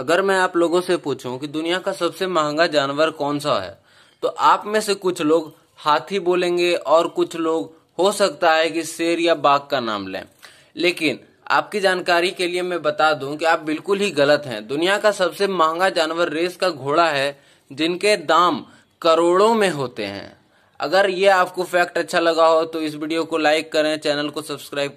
अगर मैं आप लोगों से पूछूं कि दुनिया का सबसे महंगा जानवर कौन सा है तो आप में से कुछ लोग हाथी बोलेंगे और कुछ लोग हो सकता है कि शेर या बाघ का नाम लें लेकिन आपकी जानकारी के लिए मैं बता दूं कि आप बिल्कुल ही गलत हैं दुनिया का सबसे महंगा जानवर रेस का घोड़ा है जिनके दाम करोड़ों में होते हैं अगर ये आपको फैक्ट अच्छा लगा हो तो इस वीडियो को लाइक करें चैनल को सब्सक्राइब